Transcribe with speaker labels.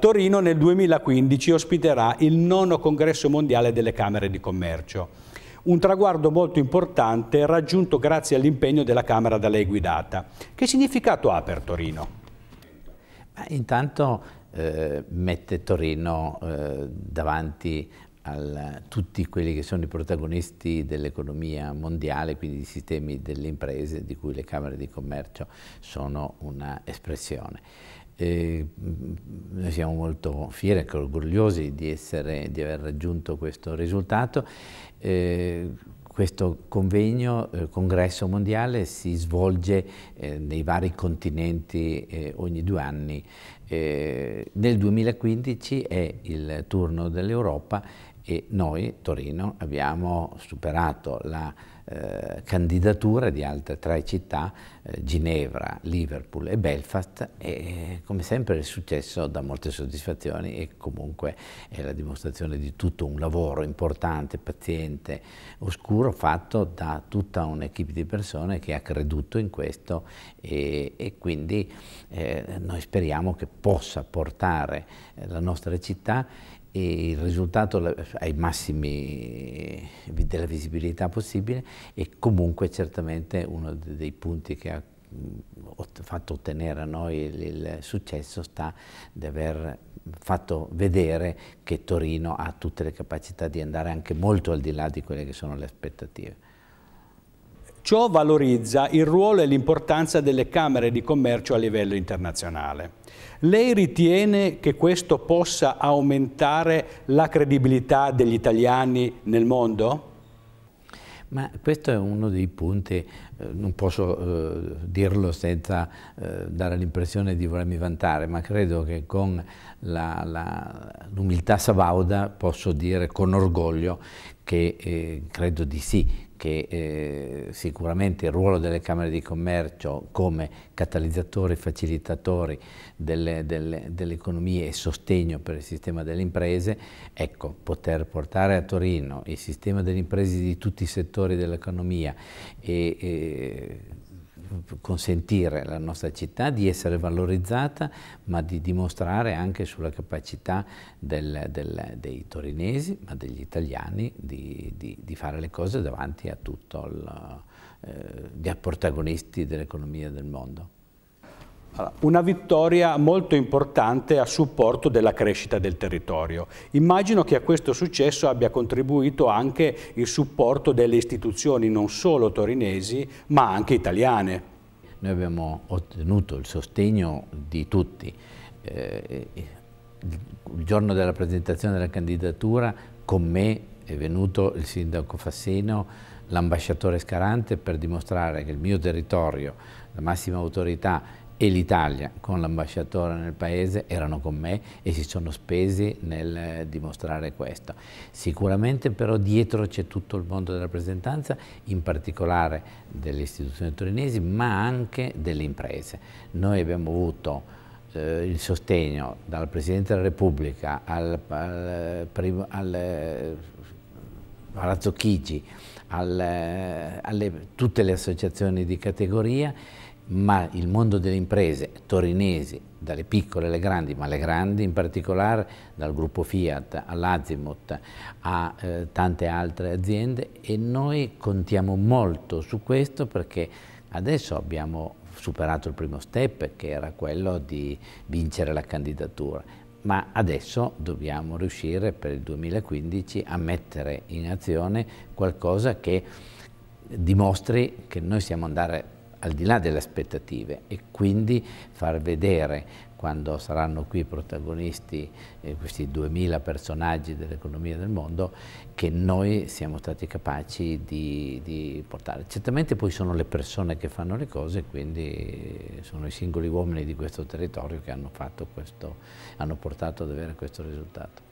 Speaker 1: Torino nel 2015 ospiterà il nono congresso mondiale delle Camere di Commercio. Un traguardo molto importante raggiunto grazie all'impegno della Camera da lei guidata. Che significato ha per Torino?
Speaker 2: Beh, intanto eh, mette Torino eh, davanti a tutti quelli che sono i protagonisti dell'economia mondiale, quindi i sistemi delle imprese di cui le Camere di Commercio sono una espressione. E mm, noi siamo molto fieri e orgogliosi di, essere, di, aver raggiunto questo risultato. Eh, questo convegno, eh, congresso mondiale, si svolge eh, nei vari continenti eh, ogni due anni eh, nel 2015 è il turno dell'Europa e noi, Torino, abbiamo superato la eh, candidatura di altre tre città, eh, Ginevra, Liverpool e Belfast e come sempre il successo dà molte soddisfazioni e comunque è la dimostrazione di tutto un lavoro importante, paziente, oscuro fatto da tutta un'equipe di persone che ha creduto in questo e, e quindi noi speriamo che possa portare eh, la nostra città e il risultato ai massimi eh, della visibilità possibile e comunque certamente uno dei punti che ha mm, fatto ottenere a noi il, successo sta di aver fatto vedere che Torino ha tutte le capacità di andare anche molto al di là di quelle
Speaker 1: che sono le aspettative. Ciò valorizza il ruolo e l'importanza delle Camere di Commercio a livello internazionale. Lei ritiene che questo possa aumentare la credibilità degli italiani nel mondo?
Speaker 2: Ma questo è uno dei punti, eh, non posso eh, dirlo senza eh, dare l'impressione di volermi vantare, ma credo che con l'umiltà savauda posso dire con orgoglio che eh, credo di sì, che eh, sicuramente il ruolo delle Camere di Commercio come catalizzatori, facilitatori delle, delle, delle, economie e sostegno per il sistema delle imprese, ecco, poter portare a Torino il sistema delle imprese di tutti i settori dell'economia e, e consentire alla nostra città di essere valorizzata, ma di dimostrare anche sulla capacità del, del, dei torinesi, ma degli italiani, di, di, di, fare le cose davanti a tutto il, eh, protagonisti dell'economia del
Speaker 1: mondo. Una vittoria molto importante a supporto della crescita del territorio. Immagino che a questo successo abbia contribuito anche il supporto delle istituzioni non solo torinesi ma anche italiane. Noi
Speaker 2: abbiamo ottenuto il sostegno di tutti. Eh, il giorno della presentazione della candidatura con me è venuto il sindaco Fasseno, l'ambasciatore Scarante per dimostrare che il mio territorio, la massima autorità e l'Italia con l'ambasciatore nel paese erano con me e si sono spesi nel eh, dimostrare questo. Sicuramente però dietro c'è tutto il mondo della rappresentanza, in particolare delle istituzioni torinesi, ma anche delle imprese. Noi abbiamo avuto eh, il sostegno dal Presidente della Repubblica al, al, al, al eh, Palazzo Chigi, alle, tutte le associazioni di categoria ma il mondo delle imprese torinesi, dalle piccole alle grandi, ma le grandi in particolare, dal gruppo Fiat all'Azimut a eh, tante altre aziende e noi contiamo molto su questo perché adesso abbiamo superato il primo step che era quello di vincere la candidatura, ma adesso dobbiamo riuscire per il 2015 a mettere in azione qualcosa che dimostri che noi siamo andare al di là delle aspettative e quindi far vedere quando saranno qui protagonisti eh, questi 2000 personaggi dell'economia del mondo che noi siamo stati capaci di, di, portare. Certamente poi sono le persone che fanno le cose, quindi sono i singoli uomini di questo territorio che hanno, questo, hanno portato ad avere questo risultato.